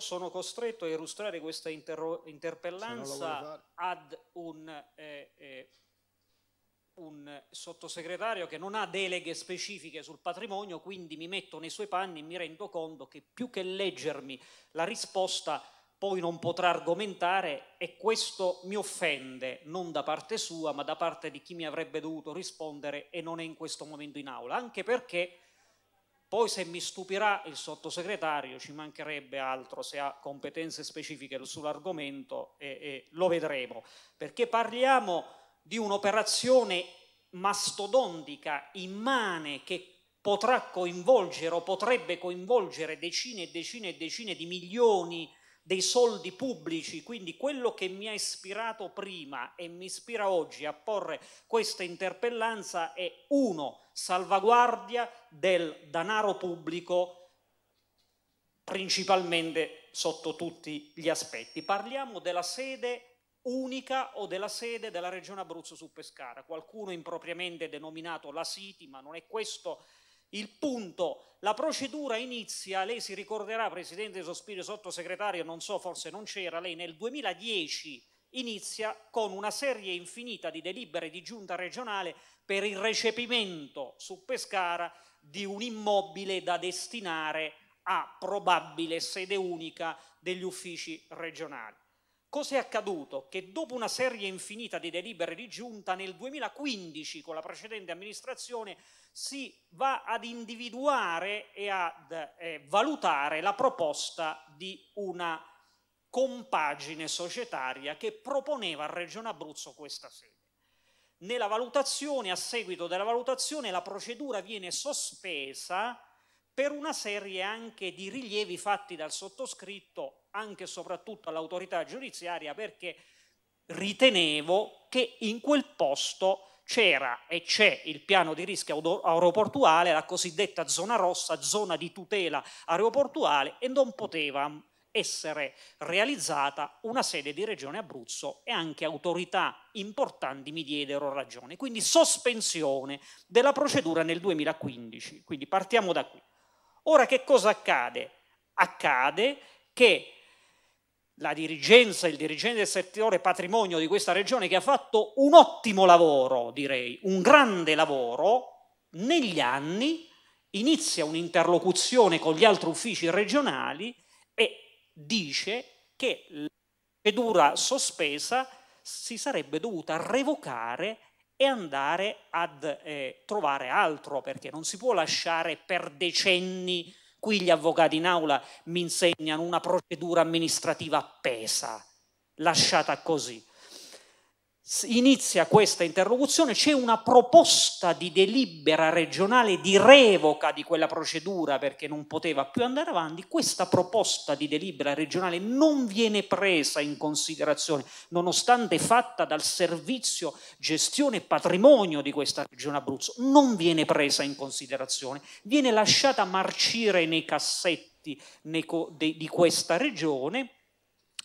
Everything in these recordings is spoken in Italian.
sono costretto a illustrare questa interro- interpellanza ad un, eh, eh, un, sottosegretario che non ha deleghe specifiche sul patrimonio, quindi mi metto nei suoi panni e mi rendo conto che più che leggermi la risposta poi non potrà argomentare e questo mi offende non da parte sua ma da parte di chi mi avrebbe dovuto rispondere e non è in questo momento in aula, anche perché poi se mi stupirà il sottosegretario ci mancherebbe altro se ha competenze specifiche sull'argomento e, e lo vedremo, perché parliamo di un'operazione mastodontica, immane, che potrà coinvolgere o potrebbe coinvolgere decine e decine e decine di milioni dei soldi pubblici, quindi quello che mi ha ispirato prima e mi ispira oggi a porre questa interpellanza è uno salvaguardia del denaro pubblico principalmente sotto tutti gli aspetti. Parliamo della sede unica o della sede della regione Abruzzo su Pescara, qualcuno impropriamente denominato la City, ma non è questo il punto. La procedura inizia, lei si ricorderà, Presidente Sospiro, sottosegretario, non so, forse non c'era, lei nel 2010 inizia con una serie infinita di delibere di giunta regionale per il recepimento su Pescara di un immobile da destinare a probabile sede unica degli uffici regionali. Cos'è accaduto? Che dopo una serie infinita di delibere di giunta nel 2015 con la precedente amministrazione si va ad individuare e a eh, valutare la proposta di una compagine societaria che proponeva a Regione Abruzzo questa sede. Nella valutazione, a seguito della valutazione, la procedura viene sospesa per una serie anche di rilievi fatti dal sottoscritto, anche e soprattutto all'autorità giudiziaria, perché ritenevo che in quel posto c'era e c'è il piano di rischio aeroportuale, la cosiddetta zona rossa, zona di tutela aeroportuale, e non poteva essere realizzata una sede di Regione Abruzzo e anche autorità importanti mi diedero ragione. Quindi sospensione della procedura nel 2015. Quindi partiamo da qui. Ora che cosa accade? Accade che la dirigenza, il dirigente del settore patrimonio di questa regione che ha fatto un ottimo lavoro, direi, un grande lavoro, negli anni inizia un'interlocuzione con gli altri uffici regionali dice che la procedura sospesa si sarebbe dovuta revocare e andare ad eh, trovare altro, perché non si può lasciare per decenni, qui gli avvocati in aula mi insegnano una procedura amministrativa appesa, lasciata così inizia questa interlocuzione, c'è una proposta di delibera regionale di revoca di quella procedura perché non poteva più andare avanti, questa proposta di delibera regionale non viene presa in considerazione, nonostante fatta dal servizio gestione patrimonio di questa regione Abruzzo, non viene presa in considerazione, viene lasciata marcire nei cassetti di questa regione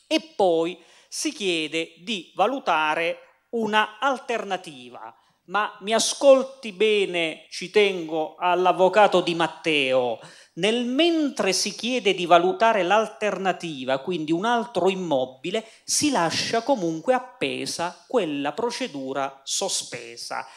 e poi si chiede di valutare una alternativa. Ma mi ascolti bene, ci tengo all'avvocato di Matteo, nel mentre si chiede di valutare l'alternativa, quindi un altro immobile, si lascia comunque appesa quella procedura sospesa.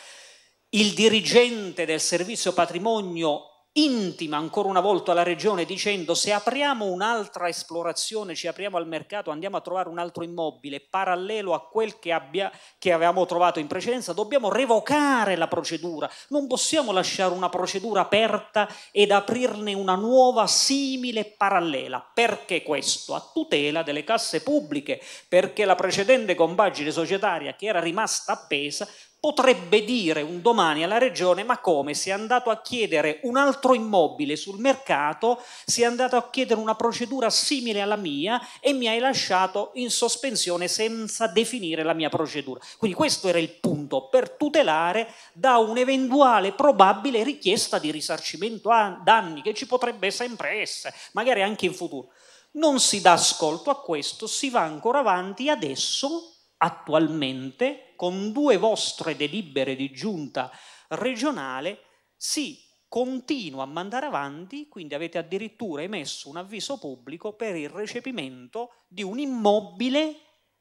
Il dirigente del servizio patrimonio intima ancora una volta la regione dicendo se apriamo un'altra esplorazione, ci apriamo al mercato, andiamo a trovare un altro immobile parallelo a quel che, abbia, che avevamo trovato in precedenza, dobbiamo revocare la procedura, non possiamo lasciare una procedura aperta ed aprirne una nuova simile parallela. Perché questo? A tutela delle casse pubbliche, perché la precedente compagine societaria che era rimasta appesa potrebbe dire un domani alla regione ma come si è andato a chiedere un altro immobile sul mercato, si è andato a chiedere una procedura simile alla mia e mi hai lasciato in sospensione senza definire la mia procedura. Quindi questo era il punto per tutelare da un'eventuale probabile richiesta di risarcimento a danni che ci potrebbe sempre essere, magari anche in futuro. Non si dà ascolto a questo, si va ancora avanti adesso attualmente con due vostre delibere di giunta regionale si continua a mandare avanti, quindi avete addirittura emesso un avviso pubblico per il recepimento di un immobile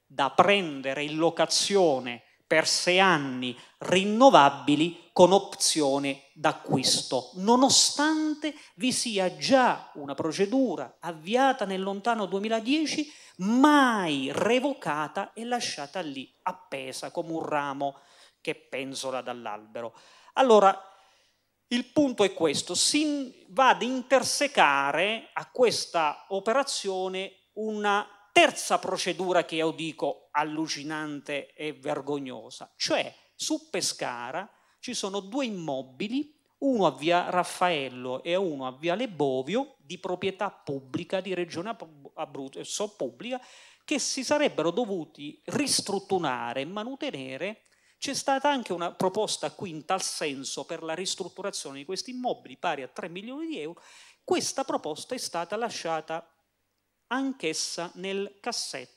da prendere in locazione per sei anni rinnovabili con opzione d'acquisto, nonostante vi sia già una procedura avviata nel lontano 2010, mai revocata e lasciata lì appesa come un ramo che penzola dall'albero. Allora, il punto è questo, si va ad intersecare a questa operazione una terza procedura che io dico allucinante e vergognosa. Cioè, su Pescara ci sono due immobili, uno a via Raffaello e uno a via Lebovio, di proprietà pubblica, di regione Abruzzo eh, pubblica, che si sarebbero dovuti ristrutturare e mantenere. C'è stata anche una proposta qui in tal senso per la ristrutturazione di questi immobili pari a 3 milioni di euro. Questa proposta è stata lasciata anch'essa nel cassetto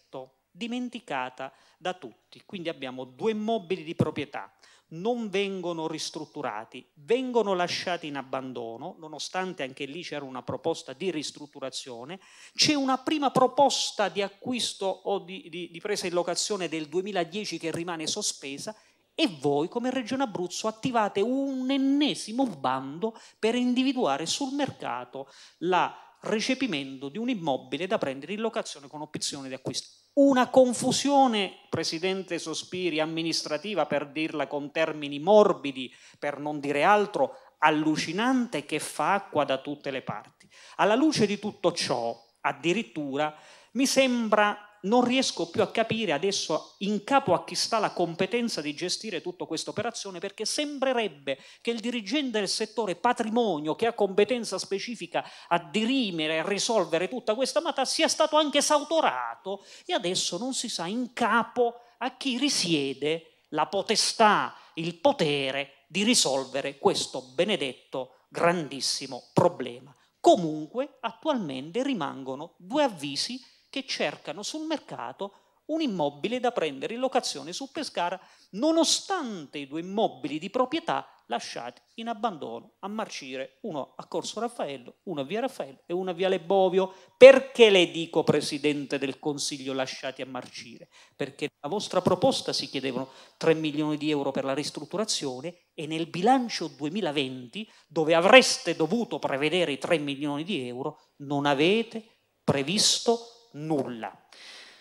dimenticata da tutti. Quindi abbiamo due immobili di proprietà, non vengono ristrutturati, vengono lasciati in abbandono, nonostante anche lì c'era una proposta di ristrutturazione, c'è una prima proposta di acquisto o di, di, di, presa in locazione del 2010 che rimane sospesa e voi come Regione Abruzzo attivate un ennesimo bando per individuare sul mercato la recepimento di un immobile da prendere in locazione con opzione di acquisto. Una confusione, Presidente Sospiri, amministrativa per dirla con termini morbidi, per non dire altro, allucinante che fa acqua da tutte le parti. Alla luce di tutto ciò, addirittura, mi sembra non riesco più a capire adesso in capo a chi sta la competenza di gestire tutta questa operazione perché sembrerebbe che il dirigente del settore patrimonio che ha competenza specifica a dirimere, a risolvere tutta questa matassa sia stato anche esautorato e adesso non si sa in capo a chi risiede la potestà, il potere di risolvere questo benedetto grandissimo problema. Comunque attualmente rimangono due avvisi che cercano sul mercato un immobile da prendere in locazione su Pescara, nonostante i due immobili di proprietà lasciati in abbandono a marcire, uno a Corso Raffaello, uno a Via Raffaello e uno a Viale Bovio. Perché le dico, Presidente del Consiglio, lasciati a marcire? Perché nella vostra proposta si chiedevano 3 milioni di euro per la ristrutturazione e nel bilancio 2020, dove avreste dovuto prevedere i 3 milioni di euro, non avete previsto nulla.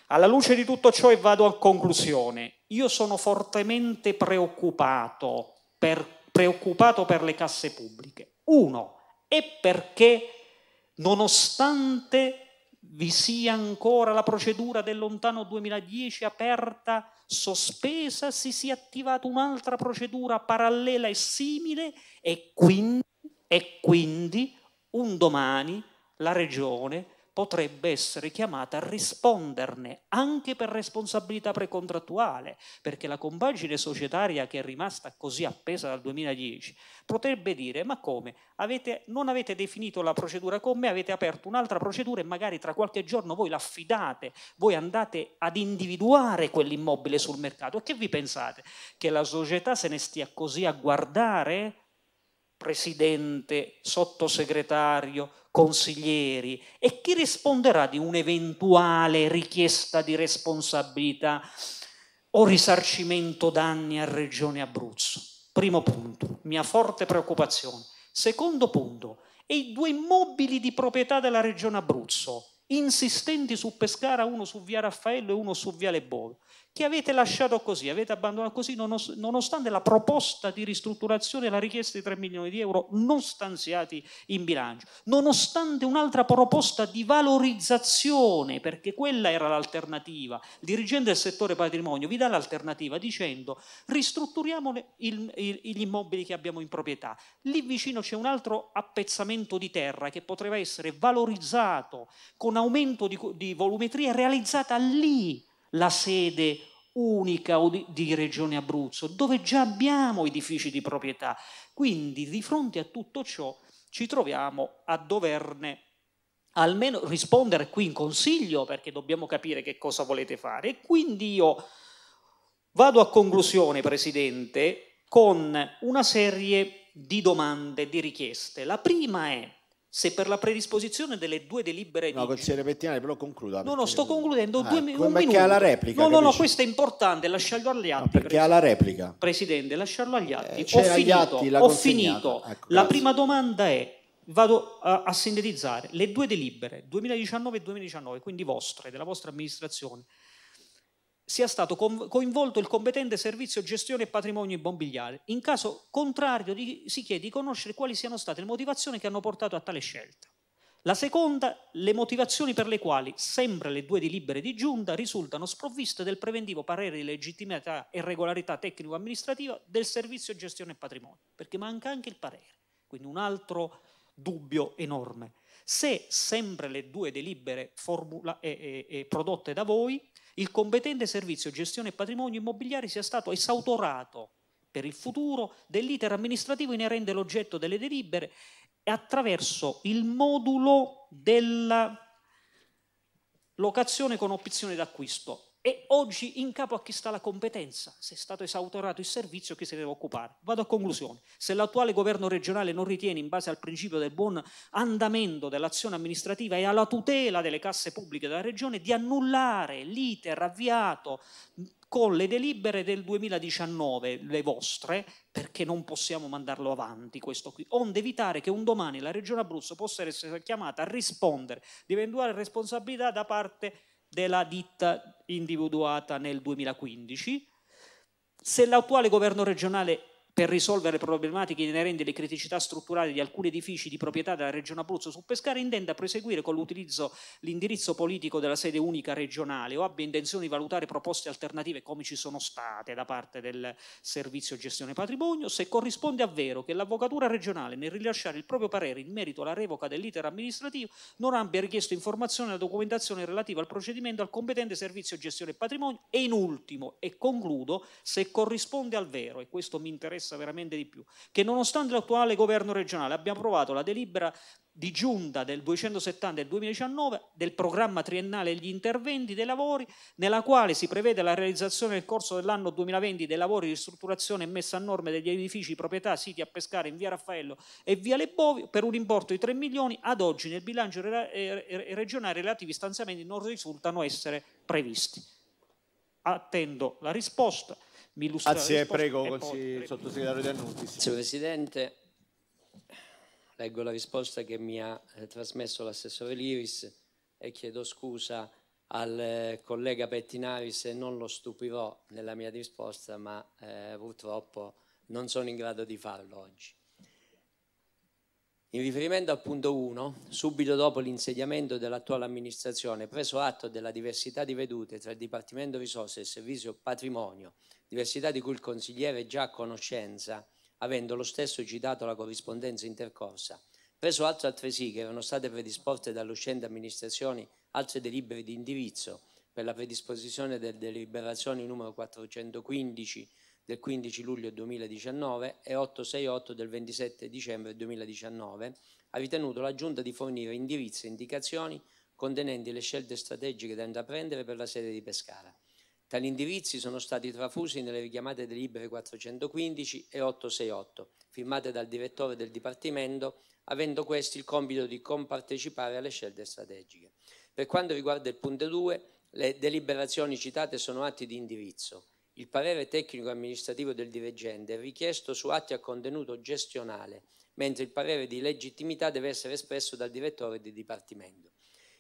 Alla luce di tutto ciò e vado a conclusione, io sono fortemente preoccupato per, preoccupato per le casse pubbliche. Uno, è perché nonostante vi sia ancora la procedura del lontano 2010 aperta, sospesa, si sia attivata un'altra procedura parallela e simile e quindi, e quindi un domani la Regione potrebbe essere chiamata a risponderne anche per responsabilità precontrattuale, perché la compagine societaria che è rimasta così appesa dal 2010 potrebbe dire ma come, avete, non avete definito la procedura con me, avete aperto un'altra procedura e magari tra qualche giorno voi l'affidate, voi andate ad individuare quell'immobile sul mercato e che vi pensate? Che la società se ne stia così a guardare? Presidente, sottosegretario, consiglieri e chi risponderà di un'eventuale richiesta di responsabilità o risarcimento danni a Regione Abruzzo? Primo punto, mia forte preoccupazione. Secondo punto, e i due immobili di proprietà della Regione Abruzzo, insistenti su Pescara, uno su Via Raffaello e uno su Viale Bovo che avete lasciato così, avete abbandonato così, nonostante la proposta di ristrutturazione e la richiesta di 3 milioni di euro non stanziati in bilancio, nonostante un'altra proposta di valorizzazione, perché quella era l'alternativa, il dirigente del settore patrimonio vi dà l'alternativa dicendo ristrutturiamo gli immobili che abbiamo in proprietà, lì vicino c'è un altro appezzamento di terra che potrebbe essere valorizzato con aumento di volumetria realizzata lì la sede unica di Regione Abruzzo, dove già abbiamo edifici di proprietà. Quindi di fronte a tutto ciò ci troviamo a doverne almeno rispondere qui in consiglio perché dobbiamo capire che cosa volete fare. E quindi io vado a conclusione, Presidente, con una serie di domande, di richieste. La prima è se per la predisposizione delle due delibere no, di... consigliere Pettinari, però concluda. No, no, sto concludendo ah, due mi- ecco, un minuto. alla replica. No, no, no, questo è importante, lasciarlo agli atti. No, perché ha la replica. Presidente, lasciarlo agli eh, atti. Eh, ho finito, atti, ho finito. Ecco, la prima domanda è, vado a, a sintetizzare, le due delibere 2019 e 2019, quindi vostre, della vostra amministrazione, sia stato coinvolto il competente servizio gestione e patrimonio immobiliare. In caso contrario si chiede di conoscere quali siano state le motivazioni che hanno portato a tale scelta. La seconda, le motivazioni per le quali, sempre le due delibere di giunta, risultano sprovviste del preventivo parere di legittimità e regolarità tecnico-amministrativa del servizio gestione e patrimonio, perché manca anche il parere, quindi un altro dubbio enorme. Se sempre le due delibere formula- e, e, prodotte da voi il competente servizio gestione e patrimonio immobiliare sia stato esautorato per il futuro dell'iter amministrativo inerente all'oggetto delle delibere attraverso il modulo della locazione con opzione d'acquisto. E oggi in capo a chi sta la competenza, se è stato esautorato il servizio, chi se ne deve occupare. Vado a conclusione. Se l'attuale governo regionale non ritiene, in base al principio del buon andamento dell'azione amministrativa e alla tutela delle casse pubbliche della regione, di annullare l'iter avviato con le delibere del 2019, le vostre, perché non possiamo mandarlo avanti questo qui, onde evitare che un domani la Regione Abruzzo possa essere chiamata a rispondere di eventuale responsabilità da parte della ditta individuata nel 2015. Se l'attuale governo regionale per risolvere problematiche inerenti alle criticità strutturali di alcuni edifici di proprietà della Regione Abruzzo su Pescara, intenda proseguire con l'utilizzo l'indirizzo politico della sede unica regionale o abbia intenzione di valutare proposte alternative come ci sono state da parte del Servizio Gestione Patrimonio, se corrisponde a vero che l'Avvocatura regionale nel rilasciare il proprio parere in merito alla revoca dell'iter amministrativo non abbia richiesto informazioni e documentazione relativa al procedimento al competente Servizio Gestione Patrimonio e in ultimo, e concludo, se corrisponde al vero, e questo mi interessa interessa veramente di più, che nonostante l'attuale governo regionale abbia approvato la delibera di giunta del 270 del 2019 del programma triennale degli interventi dei lavori, nella quale si prevede la realizzazione nel corso dell'anno 2020 dei lavori di ristrutturazione e messa a norma degli edifici proprietà siti a pescare in via Raffaello e via Le Bovi per un importo di 3 milioni. Ad oggi nel bilancio eh, regionale relativi stanziamenti non risultano essere previsti. Attendo la risposta mi illustra Grazie, ah, eh, prego, consiglio sottosegretario De Annuti. Grazie Presidente. Leggo la risposta che mi ha eh, trasmesso l'assessore Liris e chiedo scusa al eh, collega Pettinari se non lo stupirò nella mia risposta, ma eh, purtroppo non sono in grado di farlo oggi. In riferimento al punto 1, subito dopo l'insediamento dell'attuale amministrazione, preso atto della diversità di vedute tra il Dipartimento Risorse e il Servizio Patrimonio, diversità di cui il consigliere è già a conoscenza, avendo lo stesso citato la corrispondenza intercorsa, preso atto altresì che erano state predisposte dall'uscente amministrazione altre delibere di indirizzo per la predisposizione delle deliberazioni numero 415 del 15 luglio 2019 e 868 del 27 dicembre 2019, ha ritenuto la Giunta di fornire indirizzi e indicazioni contenenti le scelte strategiche da intraprendere per la sede di Pescara. Tali indirizzi sono stati trafusi nelle richiamate delibere 415 e 868, firmate dal direttore del Dipartimento, avendo questi il compito di compartecipare alle scelte strategiche. Per quanto riguarda il punto 2, le deliberazioni citate sono atti di indirizzo il parere tecnico amministrativo del dirigente è richiesto su atti a contenuto gestionale, mentre il parere di legittimità deve essere espresso dal direttore di dipartimento.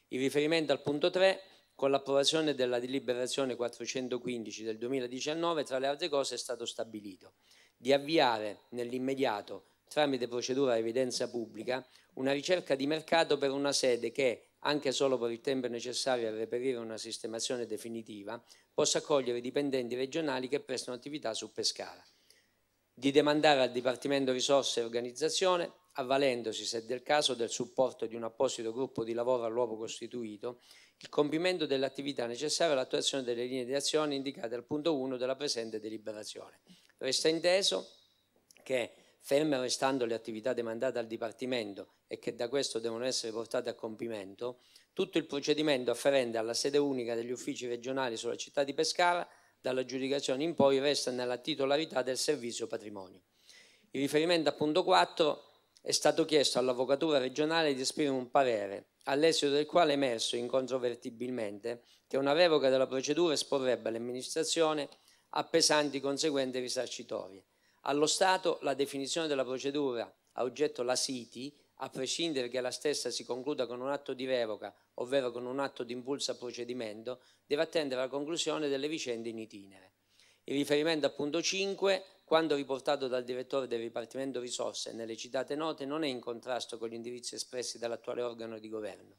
In riferimento al punto 3, con l'approvazione della deliberazione 415 del 2019, tra le altre cose, è stato stabilito di avviare nell'immediato, tramite procedura a evidenza pubblica, una ricerca di mercato per una sede che, anche solo per il tempo necessario a reperire una sistemazione definitiva, possa accogliere i dipendenti regionali che prestano attività su Pescara, di demandare al Dipartimento Risorse e Organizzazione, avvalendosi se del caso del supporto di un apposito gruppo di lavoro all'uopo costituito, il compimento delle attività necessarie all'attuazione delle linee di azione indicate al punto 1 della presente deliberazione. Resta inteso che ferme restando le attività demandate al Dipartimento e che da questo devono essere portate a compimento, tutto il procedimento afferente alla sede unica degli uffici regionali sulla città di Pescara dall'aggiudicazione in poi resta nella titolarità del servizio patrimonio. In riferimento a punto 4 è stato chiesto all'Avvocatura regionale di esprimere un parere, all'esito del quale è emerso incontrovertibilmente che una revoca della procedura esporrebbe l'amministrazione a pesanti conseguenze risarcitorie allo Stato la definizione della procedura a oggetto la City, a prescindere che la stessa si concluda con un atto di revoca, ovvero con un atto di impulso a procedimento, deve attendere la conclusione delle vicende in itinere. In riferimento al punto 5, quando riportato dal direttore del Dipartimento Risorse nelle citate note, non è in contrasto con gli indirizzi espressi dall'attuale organo di governo.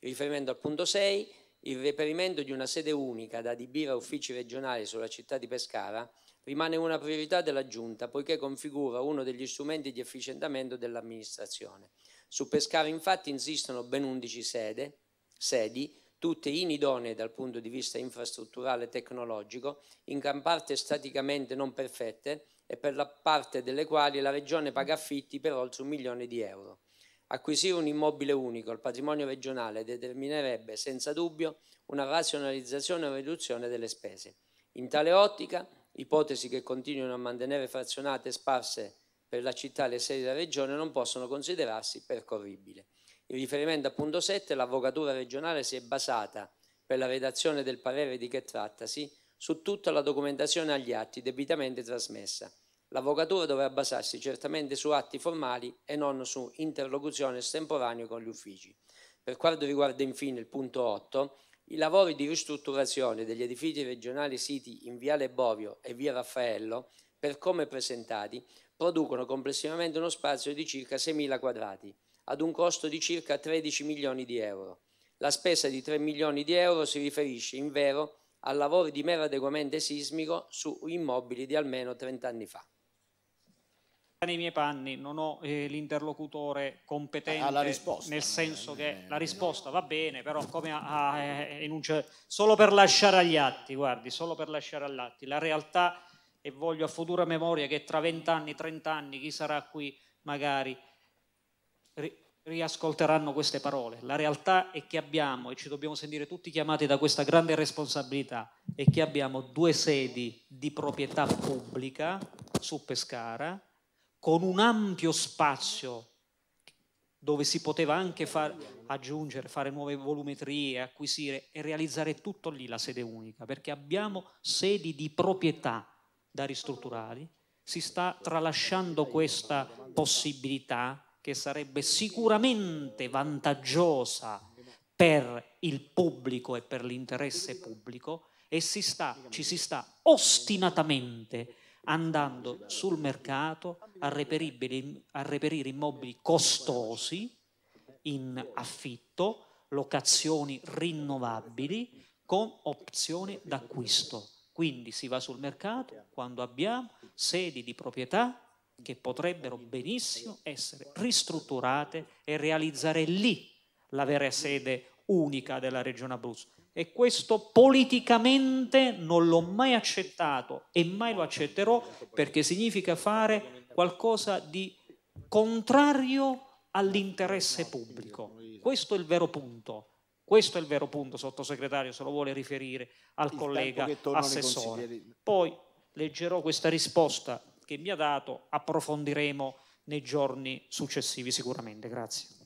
In riferimento al punto 6, il reperimento di una sede unica da adibire a uffici regionali sulla città di Pescara rimane una priorità della Giunta poiché configura uno degli strumenti di efficientamento dell'amministrazione. Su Pescara infatti insistono ben 11 sede, sedi, tutte inidonee dal punto di vista infrastrutturale e tecnologico, in gran parte staticamente non perfette e per la parte delle quali la Regione paga affitti per oltre un milione di euro. Acquisire un immobile unico al patrimonio regionale determinerebbe senza dubbio una razionalizzazione e riduzione delle spese. In tale ottica ipotesi che continuino a mantenere frazionate e sparse per la città le sedi della Regione non possono considerarsi percorribili. In riferimento al punto 7, l'Avvocatura regionale si è basata, per la redazione del parere di che trattasi, su tutta la documentazione agli atti debitamente trasmessa. L'Avvocatura dovrà basarsi certamente su atti formali e non su interlocuzione estemporanea con gli uffici. Per quanto riguarda infine il punto 8, i lavori di ristrutturazione degli edifici regionali siti in Viale Bovio e Via Raffaello, per come presentati, producono complessivamente uno spazio di circa 6.000 quadrati, ad un costo di circa 13 milioni di euro. La spesa di 3 milioni di euro si riferisce, in vero, a lavori di mero adeguamento sismico su immobili di almeno 30 anni fa nei miei panni, non ho eh, l'interlocutore competente, ah, risposta, nel senso che la risposta va bene, però come a, a, enuncia, eh, solo per lasciare agli atti, guardi, solo per lasciare agli atti, la realtà e voglio a futura memoria che tra vent'anni, trent'anni, chi sarà qui magari ri- riascolteranno queste parole. La realtà è che abbiamo, e ci dobbiamo sentire tutti chiamati da questa grande responsabilità, è che abbiamo due sedi di proprietà pubblica su Pescara, con un ampio spazio dove si poteva anche far, aggiungere, fare nuove volumetrie, acquisire e realizzare tutto lì la sede unica, perché abbiamo sedi di proprietà da ristrutturare, si sta tralasciando questa possibilità che sarebbe sicuramente vantaggiosa per il pubblico e per l'interesse pubblico e si sta, ci si sta ostinatamente andando sul mercato a, a reperire immobili costosi in affitto, locazioni rinnovabili con opzioni d'acquisto. Quindi si va sul mercato quando abbiamo sedi di proprietà che potrebbero benissimo essere ristrutturate e realizzare lì la vera sede unica della Regione Abruzzo e questo politicamente non l'ho mai accettato e mai lo accetterò perché significa fare qualcosa di contrario all'interesse pubblico. Questo è il vero punto. Questo è il vero punto, sottosegretario, se lo vuole riferire al collega assessore. Poi leggerò questa risposta che mi ha dato, approfondiremo nei giorni successivi sicuramente. Grazie.